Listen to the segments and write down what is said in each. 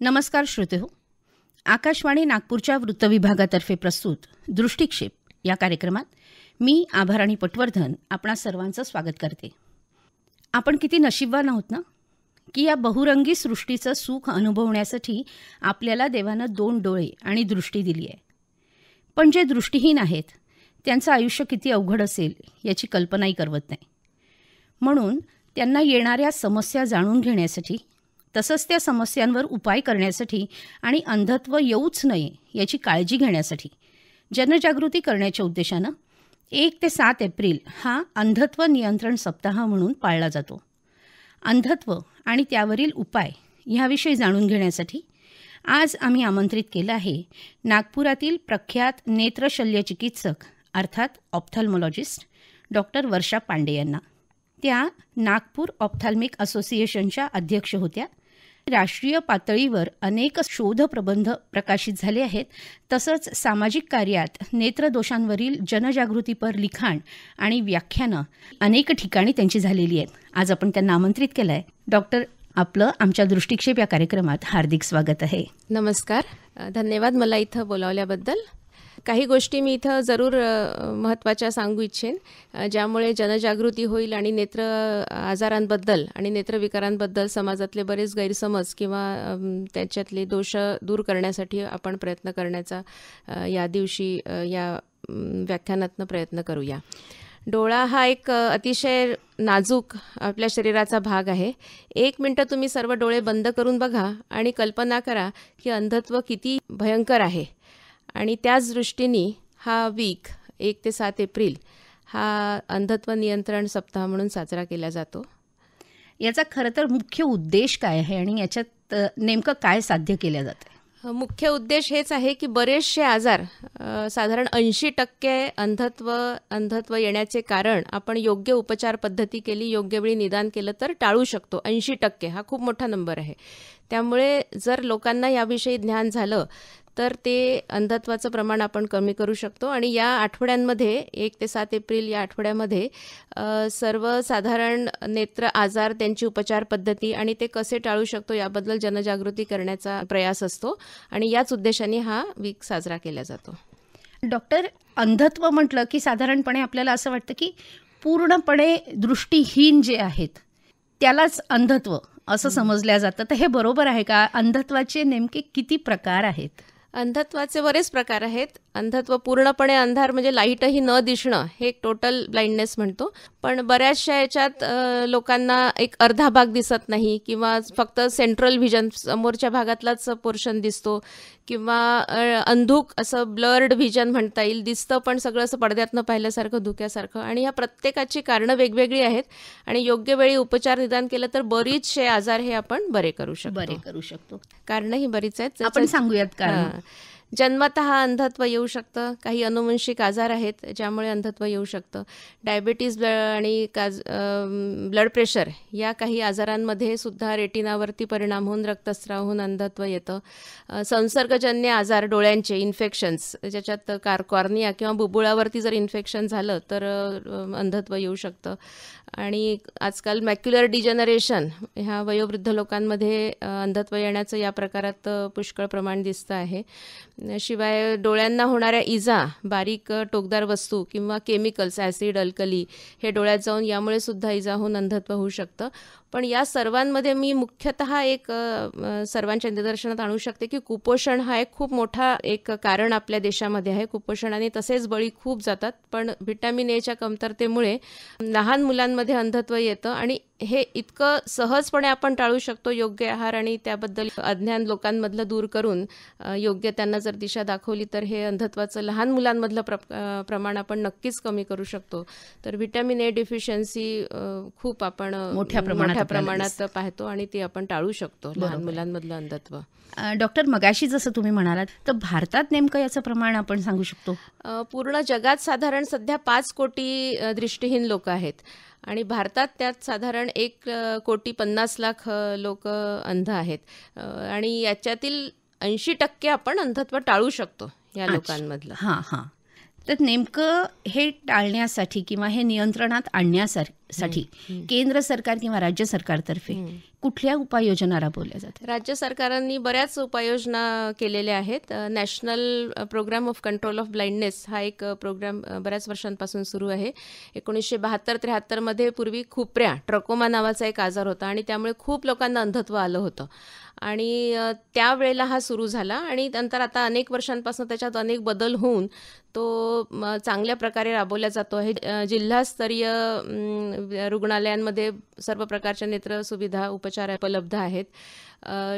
नमस्कार श्रोते हो आकाशवाणी नागपूरच्या वृत्तविभागातर्फे प्रस्तुत दृष्टिक्षेप या कार्यक्रमात मी आभाराणी पटवर्धन आपणा सर्वांचं स्वागत करते आपण किती नशीबवान आहोत ना की या बहुरंगी सृष्टीचं सुख अनुभवण्यासाठी आपल्याला देवानं दोन डोळे आणि दृष्टी दिली आहे पण जे दृष्टीहीन आहेत त्यांचं आयुष्य किती अवघड असेल याची कल्पनाही करवत नाही म्हणून त्यांना येणाऱ्या समस्या जाणून घेण्यासाठी तसंच त्या समस्यांवर उपाय करण्यासाठी आणि अंधत्व येऊच नये याची काळजी घेण्यासाठी जनजागृती करण्याच्या उद्देशानं एक ते सात एप्रिल हा अंधत्व नियंत्रण सप्ताह म्हणून पाळला जातो अंधत्व आणि त्यावरील उपाय ह्याविषयी जाणून घेण्यासाठी आज आम्ही आमंत्रित केलं आहे नागपुरातील प्रख्यात नेत्रशल्य चिकित्सक अर्थात ऑप्थॉल्मॉलॉजिस्ट डॉक्टर वर्षा पांडे यांना त्या नागपूर ऑप्थाल्मिक असोसिएशनच्या अध्यक्ष होत्या राष्ट्रीय पातळीवर अनेक शोध प्रबंध प्रकाशित झाले आहेत तसंच सामाजिक कार्यात नेत्रदोषांवरील जनजागृतीपर लिखाण आणि व्याख्यानं अनेक ठिकाणी त्यांची झालेली आहेत आज आपण त्यांना आमंत्रित केलं आहे डॉक्टर आपलं आमच्या दृष्टिक्षेप या कार्यक्रमात हार्दिक स्वागत आहे नमस्कार धन्यवाद मला इथं बोलावल्याबद्दल काही गोष्टी मी इथं जरूर महत्त्वाच्या सांगू इच्छेन ज्यामुळे जनजागृती होईल आणि नेत्र आजारांबद्दल आणि नेत्रविकारांबद्दल समाजातले बरेच गैरसमज किंवा त्याच्यातले दोष दूर करण्यासाठी आपण प्रयत्न करण्याचा या दिवशी या व्याख्यानातनं प्रयत्न करूया डोळा हा एक अतिशय नाजूक आपल्या शरीराचा भाग आहे एक मिनटं तुम्ही सर्व डोळे बंद करून बघा आणि कल्पना करा की अंधत्व किती भयंकर आहे आणि त्याच दृष्टीने हा वीक एक ते सात एप्रिल हा अंधत्व नियंत्रण सप्ताह म्हणून साजरा केला जातो याचा खरं तर मुख्य उद्देश काय आहे आणि याच्यात नेमकं काय साध्य केलं जातं मुख्य उद्देश हेच आहे की बरेचसे आजार साधारण ऐंशी टक्के अंधत्व अंधत्व येण्याचे कारण आपण योग्य उपचार पद्धती केली योग्य वेळी निदान केलं तर टाळू शकतो ऐंशी टक्के हा खूप मोठा नंबर आहे त्यामुळे जर लोकांना याविषयी ज्ञान झालं तर ते अंधत्वाचं प्रमाण आपण कमी करू शकतो आणि या आठवड्यांमध्ये एक ते सात एप्रिल या आठवड्यामध्ये सर्वसाधारण नेत्र आजार त्यांची उपचार पद्धती आणि ते कसे टाळू शकतो याबद्दल जनजागृती करण्याचा प्रयास असतो आणि याच उद्देशाने हा वीक साजरा केला जातो डॉक्टर अंधत्व म्हटलं की साधारणपणे आपल्याला असं वाटतं की पूर्णपणे दृष्टीहीन जे आहेत त्यालाच अंधत्व असं समजल्या जातं तर हे बरोबर आहे का अंधत्वाचे नेमके किती प्रकार आहेत अंधत्वाचे बरेच प्रकार आहेत अंधत्व पूर्णपणे अंधार म्हणजे लाईटही न दिसणं हे टोटल ब्लाइंडनेस म्हणतो पण बऱ्याचशा याच्यात लोकांना एक अर्धा भाग दिसत नाही किंवा फक्त सेंट्रल व्हिजन समोरच्या भागातलाच पोर्शन दिसतो किंवा अंधूक असं ब्लर्ड व्हिजन म्हणता येईल दिसतं पण सगळं असं पडद्यातनं पाहिल्यासारखं धुक्यासारखं आणि ह्या प्रत्येकाची कारणं वेगवेगळी आहेत आणि योग्य वेळी उपचार निदान केलं तर बरीचशे आजार हे आपण बरे करू शकतो बरे करू शकतो कारणं ही बरीच आहेत आपण सांगूयात कारण जन्मत अंधत्व येऊ शकतं काही अनुवंशिक आजार आहेत ज्यामुळे अंधत्व येऊ शकतं डायबेटीज आणि काज ब्लड प्रेशर या काही आजारांमध्ये सुद्धा रेटिनावरती परिणाम होऊन रक्तस्राव होऊन अंधत्व येतं संसर्गजन्य आजार डोळ्यांचे इन्फेक्शन्स ज्याच्यात कार कॉर्निया किंवा बुबुळावरती जर इन्फेक्शन झालं तर अंधत्व येऊ शकतं आणि आजकाल मॅक्युलर डिजनरेशन ह्या वयोवृद्ध लोकांमध्ये अंधत्व येण्याचं या प्रकारात पुष्कळ प्रमाण दिसतं आहे शिवाय डोळ्यांना होणाऱ्या इजा बारीक टोकदार वस्तू किंवा केमिकल्स ॲसिड अल्कली हे डोळ्यात जाऊन यामुळे सुद्धा इजा होऊन अंधत्व होऊ शकतं पण या सर्वांमध्ये मी मुख्यतः एक सर्वांच्या निदर्शनात आणू शकते की कुपोषण हा एक खूप मोठा एक कारण आपल्या देशामध्ये आहे कुपोषणाने तसेच बळी खूप जातात पण व्हिटॅमिन एच्या कमतरतेमुळे लहान मुलांमध्ये अंधत्व येतं आणि हे इतकं सहजपणे आपण टाळू शकतो योग्य आहार आणि त्याबद्दल अज्ञान लोकांमधलं दूर करून योग्य त्यांना जर दिशा दाखवली तर हे अंधत्वाचं लहान मुलांमधलं प्र प्रमाण आपण नक्कीच कमी करू शकतो तर व्हिटॅमिन ए डिफिशियन्सी खूप आपण मोठ्या प्रमाणात मोठ्या प्रमाणात पाहतो आणि ती आपण टाळू शकतो लहान मुलांमधलं अंधत्व डॉक्टर मगाशी जसं तुम्ही म्हणालात तर भारतात नेमकं याचं प्रमाण आपण सांगू शकतो पूर्ण जगात साधारण सध्या पाच कोटी दृष्टीहीन लोक आहेत आणि भारतात त्यात साधारण एक कोटी पन्नास लाख लोक अंध आहेत आणि याच्यातील ऐंशी टक्के आपण अंधत्व टाळू शकतो या लोकांमधलं हां हां तर नेमकं हे टाळण्यासाठी किंवा हे नियंत्रणात आणण्यासाठी केंद्र सरकार किंवा राज्य सरकारतर्फे कुठल्या उपाययोजना राबवल्या जातात राज्य सरकारांनी बऱ्याच उपाययोजना केलेल्या आहेत national programme of control of blindness हा एक प्रोग्राम बऱ्याच वर्षांपासून सुरू आहे एकोणीसशे बहात्तर त्र्याहत्तरमध्ये पूर्वी खुपऱ्या ट्रकोमा नावाचा एक आजार होता आणि त्यामुळे खूप लोकांना अंधत्व आलं होतं आणि त्यावेळेला हा सुरू झाला आणि नंतर आता अनेक वर्षांपासून त्याच्यात अनेक बदल होऊन तो चांगल्या प्रकारे राबवला जातो आहे जिल्हास्तरीय रुग्णालयांमध्ये सर्व प्रकारच्या नेत्र सुविधा उपचार उपलब्ध आहेत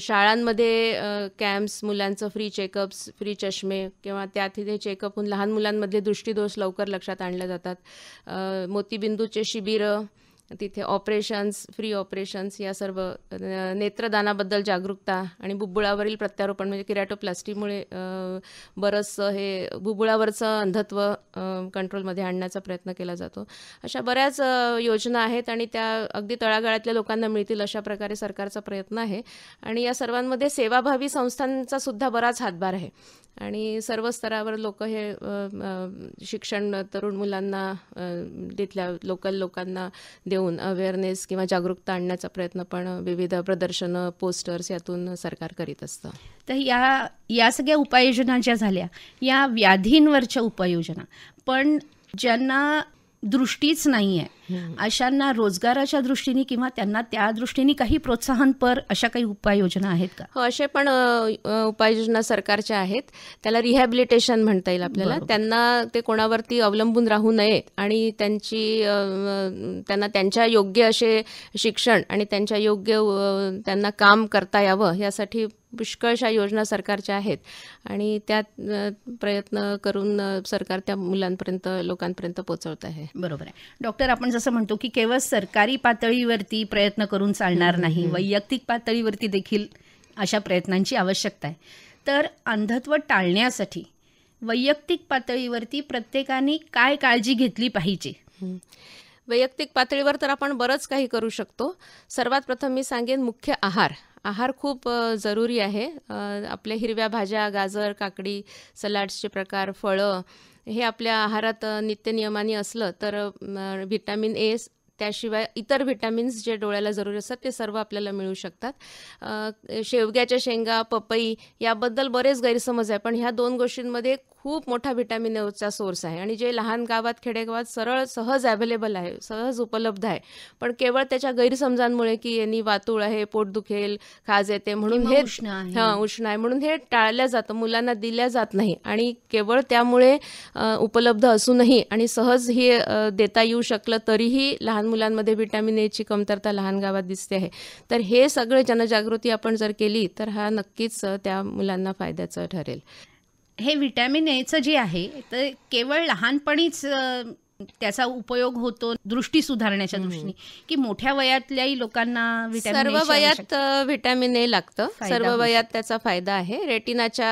शाळांमध्ये कॅम्प्स मुलांचं फ्री चेकअप्स फ्री चष्मे किंवा त्या तिथे चेकअप होऊन लहान मुलांमधले दृष्टीदोष लवकर लक्षात आणल्या जातात मोतीबिंदूचे शिबिरं तिथे ऑपरेशन्स फ्री ऑपरेशन्स या सर्व नेत्रदानाबद्दल जागरूकता आणि बुबुळावरील प्रत्यारोपण म्हणजे किरॅटोप्लास्टीमुळे बरंचसं हे बुबुळावरचं अंधत्व कंट्रोलमध्ये आणण्याचा प्रयत्न केला जातो अशा बऱ्याच योजना आहेत आणि त्या अगदी तळागाळातल्या लोकांना मिळतील अशा प्रकारे सरकारचा प्रयत्न आहे आणि या सर्वांमध्ये सेवाभावी संस्थांचा सुद्धा बराच हातभार आहे आणि सर्व स्तरावर लोक हे शिक्षण तरुण मुलांना तिथल्या लोकल लोकांना देऊन अवेअरनेस किंवा जागरूकता आणण्याचा प्रयत्न पण विविध प्रदर्शन पोस्टर्स यातून सरकार करीत असतं तर या या सगळ्या उपाययोजना ज्या झाल्या या व्याधींवरच्या उपाययोजना पण ज्यांना दृष्टीच नाही आहे अशांना रोजगाराच्या दृष्टीने किंवा त्यांना त्या दृष्टीने काही प्रोत्साहनपर अशा काही उपाययोजना आहेत का हो असे पण उपाययोजना सरकारच्या आहेत त्याला रिहॅबिलिटेशन म्हणता येईल आपल्याला त्यांना ते कोणावरती अवलंबून राहू नयेत आणि त्यांची त्यांना त्यांच्या योग्य असे शिक्षण आणि त्यांच्या योग्य त्यांना काम करता यावं यासाठी पुष्कळशा योजना सरकारच्या आहेत आणि त्यात प्रयत्न करून सरकार त्या मुलांपर्यंत लोकांपर्यंत पोहोचवत आहे बरोबर आहे डॉक्टर आपण जसं म्हणतो की केवळ सरकारी पातळीवरती प्रयत्न करून चालणार नाही वैयक्तिक पातळीवरती देखील अशा प्रयत्नांची आवश्यकता आहे तर अंधत्व टाळण्यासाठी वैयक्तिक पातळीवरती प्रत्येकाने काय काळजी घेतली पाहिजे वैयक्तिक पातळीवर तर आपण बरंच काही करू शकतो सर्वात प्रथम मी सांगेन मुख्य आहार आहार खूप जरूरी आहे आपल्या हिरव्या भाज्या गाजर काकडी सलाड्सचे प्रकार फळं हे आपल्या आहारात नित्यनियमाने असलं तर व्हिटॅमिन ए त्याशिवाय इतर व्हिटॅमिन्स जे डोळ्याला जरुरी असतात ते सर्व आपल्याला मिळू शकतात शेवग्याच्या शेंगा पपई याबद्दल बरेच गैरसमज आहे पण ह्या दोन गोष्टींमध्ये खूप मोठा व्हिटॅमिन एचा सोर्स आहे आणि जे लहान गावात खेडेगावात सरळ सहज अवेलेबल आहे सहज उपलब्ध आहे पण केवळ त्याच्या गैरसमजांमुळे की यांनी वातूळ आहे पोट दुखेल खाज येते म्हणून हे हा उष्ण आहे म्हणून हे टाळल्या जातं मुलांना दिल्या जात नाही आणि केवळ त्यामुळे उपलब्ध असूनही आणि सहज हे देता येऊ शकलं तरीही लहान मुलांमध्ये व्हिटॅमिन एची कमतरता लहान गावात दिसते आहे तर हे सगळे जनजागृती आपण जर केली तर हा नक्कीच त्या मुलांना फायद्याचं ठरेल हे व्हिटॅमिन एचं जे आहे तर केवळ लहानपणीच त्याचा उपयोग होतो दृष्टी सुधारण्याच्या दृष्टीने की मोठ्या वयातल्याही लोकांना सर्व वयात व्हिटॅमिन ए लागतं सर्व वयात त्याचा फायदा आहे रेटिनाच्या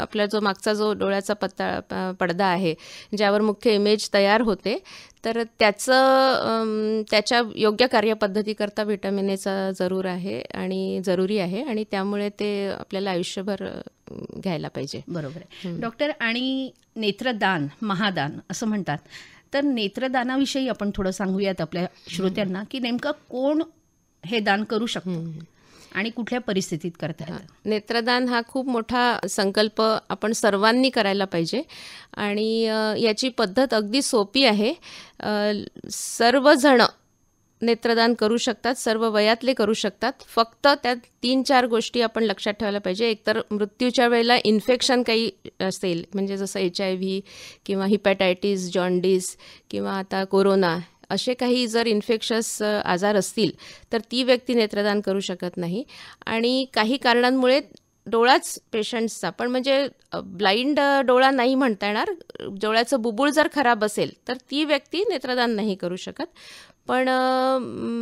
आपला जो मागचा जो डोळ्याचा पत्ता पडदा आहे ज्यावर मुख्य इमेज तयार होते तर त्याचं त्याच्या योग्य कार्यपद्धतीकरता व्हिटॅमिन एचा जरूर आहे आणि जरुरी आहे आणि त्यामुळे ते आपल्याला आयुष्यभर घ्यायला पाहिजे बरोबर आहे डॉक्टर आणि नेत्रदान महादान असं म्हणतात तर नेत्रदानाविषयी आपण थोडं सांगूयात आपल्या श्रोत्यांना की नेमकं कोण हे दान करू शकतो आणि कुठल्या परिस्थितीत करतात नेत्रदान हा खूप मोठा संकल्प आपण सर्वांनी करायला पाहिजे आणि याची पद्धत अगदी सोपी आहे सर्वजण नेत्रदान करू शकतात सर्व वयातले करू शकतात फक्त त्या तीन चार गोष्टी आपण लक्षात ठेवायला पाहिजे एकतर मृत्यूच्या वेळेला इन्फेक्शन काही असेल म्हणजे जसं एच आय व्ही किंवा हिपॅटायटिस जॉन्डिस किंवा आता कोरोना असे काही जर इन्फेक्शस आजार असतील तर ती व्यक्ती नेत्रदान करू शकत नाही आणि काही कारणांमुळे डोळाच पेशंट्सचा पण म्हणजे ब्लाइंड डोळा नाही म्हणता येणार डोळ्याचं बुबुळ जर खराब असेल तर ती व्यक्ती नेत्रदान नाही करू शकत पण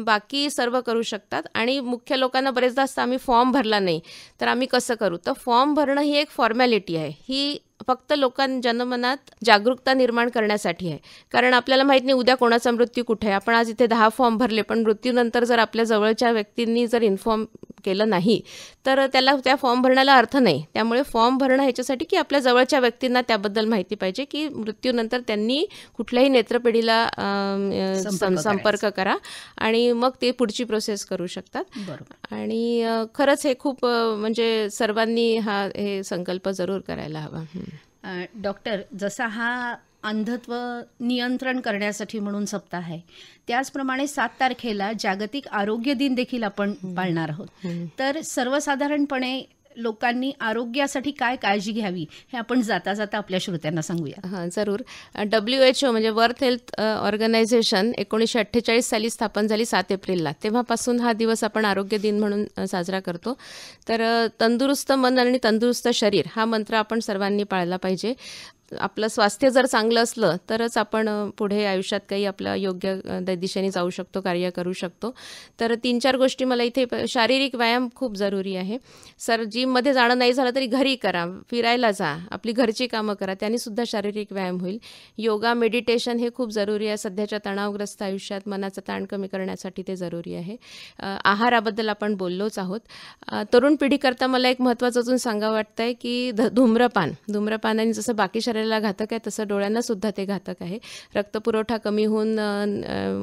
बाकी सर्व करू शकतात आणि मुख्य लोकांना बरेचदा असतं आम्ही फॉर्म भरला नाही तर आम्ही कसं करू तर फॉर्म भरणं ही एक फॉर्मॅलिटी आहे ही फक्त लोकां जनमनात जागरूकता निर्माण करण्यासाठी आहे कारण आपल्याला माहित नाही उद्या कोणाचा मृत्यू कुठे आहे आपण आज इथे दहा फॉर्म भरले पण मृत्यूनंतर जर आपल्या जवळच्या व्यक्तींनी जर इन्फॉर्म केलं नाही तर त्याला त्या फॉर्म भरण्याला अर्थ नाही त्यामुळे फॉर्म भरणं ह्याच्यासाठी की आपल्या जवळच्या व्यक्तींना त्याबद्दल माहिती पाहिजे की मृत्यूनंतर त्यांनी कुठल्याही नेत्रपिढीला संपर्क करा आणि मग ते पुढची प्रोसेस करू शकतात आणि खरंच हे खूप म्हणजे सर्वांनी हा हे संकल्प जरूर करायला हवा डॉक्टर जसा हा अंधत्व नियंत्रण करण्यासाठी म्हणून सप्ताह आहे त्याचप्रमाणे सात तारखेला जागतिक आरोग्य दिन देखील आपण पाळणार आहोत तर सर्वसाधारणपणे लोकांनी आरोग्यासाठी काय काळजी घ्यावी हे आपण जाता जाता आपल्या श्रोत्यांना सांगूया हां जरूर डब्ल्यू एच ओ म्हणजे वर्ल्ड हेल्थ ऑर्गनायझेशन एकोणीसशे अठ्ठेचाळीस साली स्थापन झाली सात एप्रिलला तेव्हापासून हा दिवस आपण आरोग्य दिन म्हणून साजरा करतो तर तंदुरुस्त मन आणि तंदुरुस्त शरीर हा मंत्र आपण सर्वांनी पाळला पाहिजे आपलं स्वास्थ्य जर चांगलं असलं तरच आपण पुढे आयुष्यात काही आपलं योग्य दिशेने जाऊ शकतो कार्य करू शकतो तर तीन चार गोष्टी मला इथे शारीरिक व्यायाम खूप जरुरी आहे सर जिममध्ये जाणं नाही झालं तरी घरी करा फिरायला जा आपली घरची कामं करा सुद्धा शारीरिक व्यायाम होईल योगा मेडिटेशन हे खूप जरुरी आहे सध्याच्या तणावग्रस्त आयुष्यात मनाचा ताण कमी करण्यासाठी ते जरुरी आहे आहाराबद्दल आपण बोललोच आहोत तरुण पिढीकरता मला एक महत्त्वाचं अजून सांगावं वाटतंय की धूम्रपान धूम्रपानाने जसं बाकी शरीराला घातक आहे तसं डोळ्यांना सुद्धा ते घातक आहे रक्तपुरवठा कमी होऊन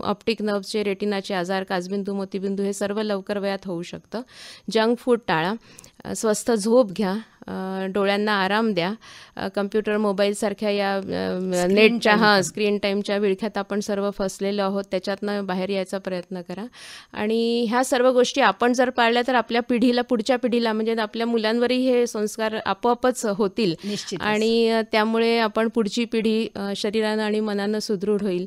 ऑप्टिक नर्वचे रेटिनाचे आजार काजबिंदू मोतीबिंदू हे सर्व लवकर वयात होऊ शकतं जंक फूड टाळा स्वस्त झोप घ्या डोळ्यांना आराम द्या कम्प्युटर मोबाईलसारख्या या नेटच्या हां स्क्रीन टाईमच्या विळख्यात आपण सर्व फसलेलो आहोत त्याच्यातनं बाहेर यायचा प्रयत्न करा आणि ह्या सर्व गोष्टी आपण जर पाळल्या तर आपल्या पिढीला पुढच्या पिढीला म्हणजे आपल्या मुलांवरही हे संस्कार आपोआपच होतील आणि त्यामुळे आपण पुढची पिढी शरीरानं आणि मनानं सुदृढ होईल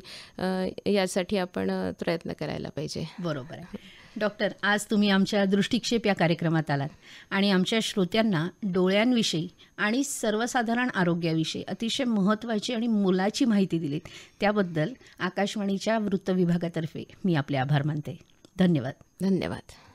यासाठी आपण प्रयत्न करायला पाहिजे बरोबर आहे डॉक्टर आज तुम्ही आमच्या दृष्टिक्षेप या कार्यक्रमात आलात आणि आमच्या श्रोत्यांना डोळ्यांविषयी आणि सर्वसाधारण आरोग्याविषयी अतिशय महत्त्वाची आणि मोलाची माहिती दिलीत त्याबद्दल आकाशवाणीच्या वृत्तविभागातर्फे मी आपले आभार मानते धन्यवाद धन्यवाद